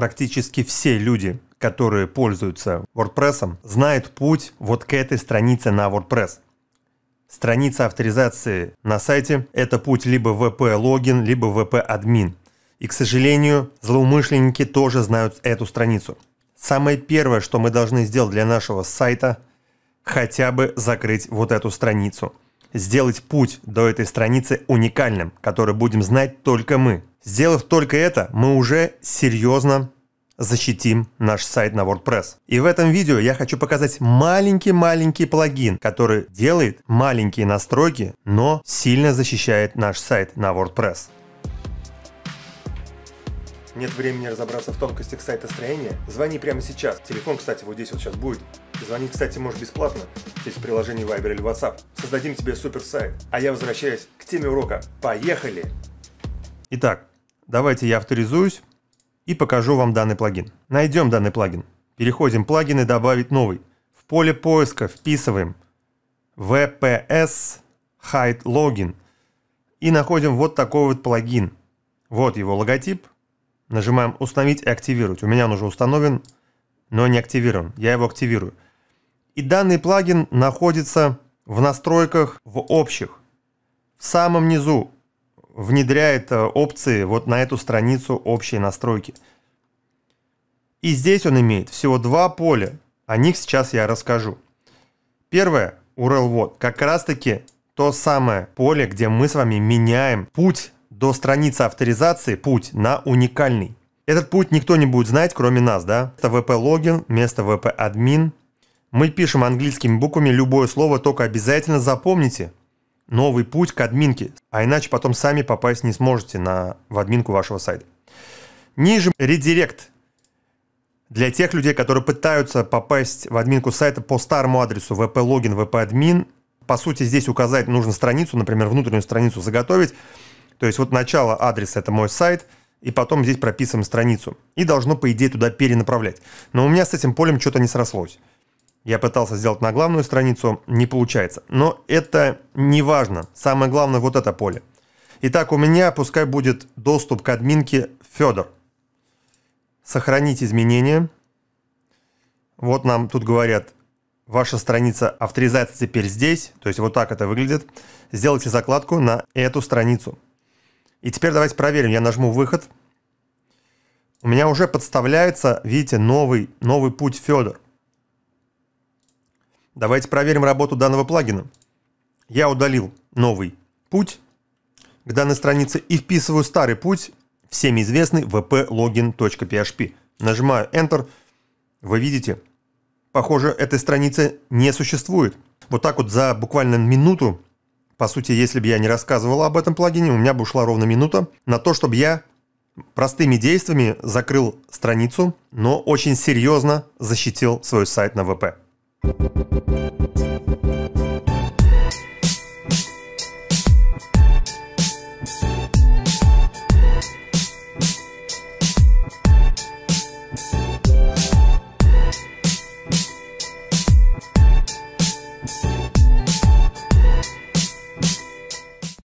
практически все люди, которые пользуются WordPress, знают путь вот к этой странице на WordPress. Страница авторизации на сайте – это путь либо VP-логин, либо VP-админ. И, к сожалению, злоумышленники тоже знают эту страницу. Самое первое, что мы должны сделать для нашего сайта – хотя бы закрыть вот эту страницу сделать путь до этой страницы уникальным, который будем знать только мы. Сделав только это, мы уже серьезно защитим наш сайт на WordPress. И в этом видео я хочу показать маленький-маленький плагин, который делает маленькие настройки, но сильно защищает наш сайт на WordPress. Нет времени разобраться в тонкостях сайта строения? Звони прямо сейчас. Телефон, кстати, вот здесь вот сейчас будет. Звонить, кстати, можешь бесплатно через приложение Viber или WhatsApp. Создадим тебе супер сайт. А я возвращаюсь к теме урока. Поехали! Итак, давайте я авторизуюсь и покажу вам данный плагин. Найдем данный плагин. Переходим в плагины «Добавить новый». В поле поиска вписываем VPS Hide Login и находим вот такой вот плагин. Вот его логотип – Нажимаем «Установить» и «Активировать». У меня он уже установлен, но не активирован. Я его активирую. И данный плагин находится в настройках в общих. В самом низу внедряет э, опции вот на эту страницу общие настройки. И здесь он имеет всего два поля. О них сейчас я расскажу. Первое – URL вот. Как раз таки то самое поле, где мы с вами меняем путь до страницы авторизации путь на уникальный. Этот путь никто не будет знать, кроме нас, да? Это vp-логин вместо vp-админ. Мы пишем английскими буквами любое слово, только обязательно запомните новый путь к админке, а иначе потом сами попасть не сможете на, в админку вашего сайта. Ниже редирект для тех людей, которые пытаются попасть в админку сайта по старому адресу vp login vp admin по сути, здесь указать нужно страницу, например, внутреннюю страницу заготовить, то есть вот начало адреса – это мой сайт, и потом здесь прописываем страницу. И должно, по идее, туда перенаправлять. Но у меня с этим полем что-то не срослось. Я пытался сделать на главную страницу, не получается. Но это не важно. Самое главное вот это поле. Итак, у меня пускай будет доступ к админке Федор. Сохранить изменения. Вот нам тут говорят, ваша страница авторизации теперь здесь. То есть вот так это выглядит. Сделайте закладку на эту страницу. И теперь давайте проверим. Я нажму выход. У меня уже подставляется, видите, новый, новый путь Федор. Давайте проверим работу данного плагина. Я удалил новый путь к данной странице и вписываю старый путь, всем известный vplogin.php. Нажимаю Enter. Вы видите, похоже, этой страницы не существует. Вот так вот за буквально минуту по сути, если бы я не рассказывал об этом плагине, у меня бы ушла ровно минута на то, чтобы я простыми действиями закрыл страницу, но очень серьезно защитил свой сайт на ВП.